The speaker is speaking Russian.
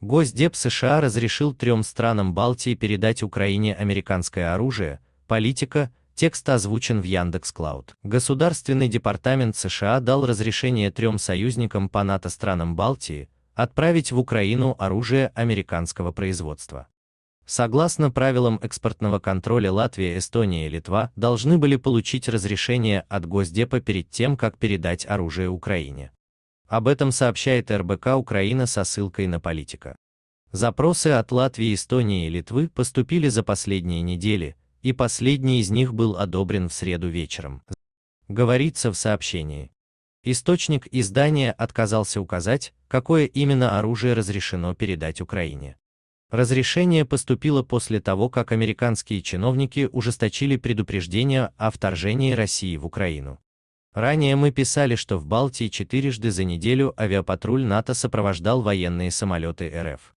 Госдеп США разрешил трем странам Балтии передать Украине американское оружие, политика, текст озвучен в Яндекс Клауд. Государственный департамент США дал разрешение трем союзникам по НАТО странам Балтии отправить в Украину оружие американского производства. Согласно правилам экспортного контроля Латвия, Эстония и Литва должны были получить разрешение от Госдепа перед тем, как передать оружие Украине. Об этом сообщает РБК Украина со ссылкой на политика. Запросы от Латвии, Эстонии и Литвы поступили за последние недели, и последний из них был одобрен в среду вечером. Говорится в сообщении. Источник издания отказался указать, какое именно оружие разрешено передать Украине. Разрешение поступило после того, как американские чиновники ужесточили предупреждение о вторжении России в Украину. Ранее мы писали, что в Балтии четырежды за неделю авиапатруль НАТО сопровождал военные самолеты РФ.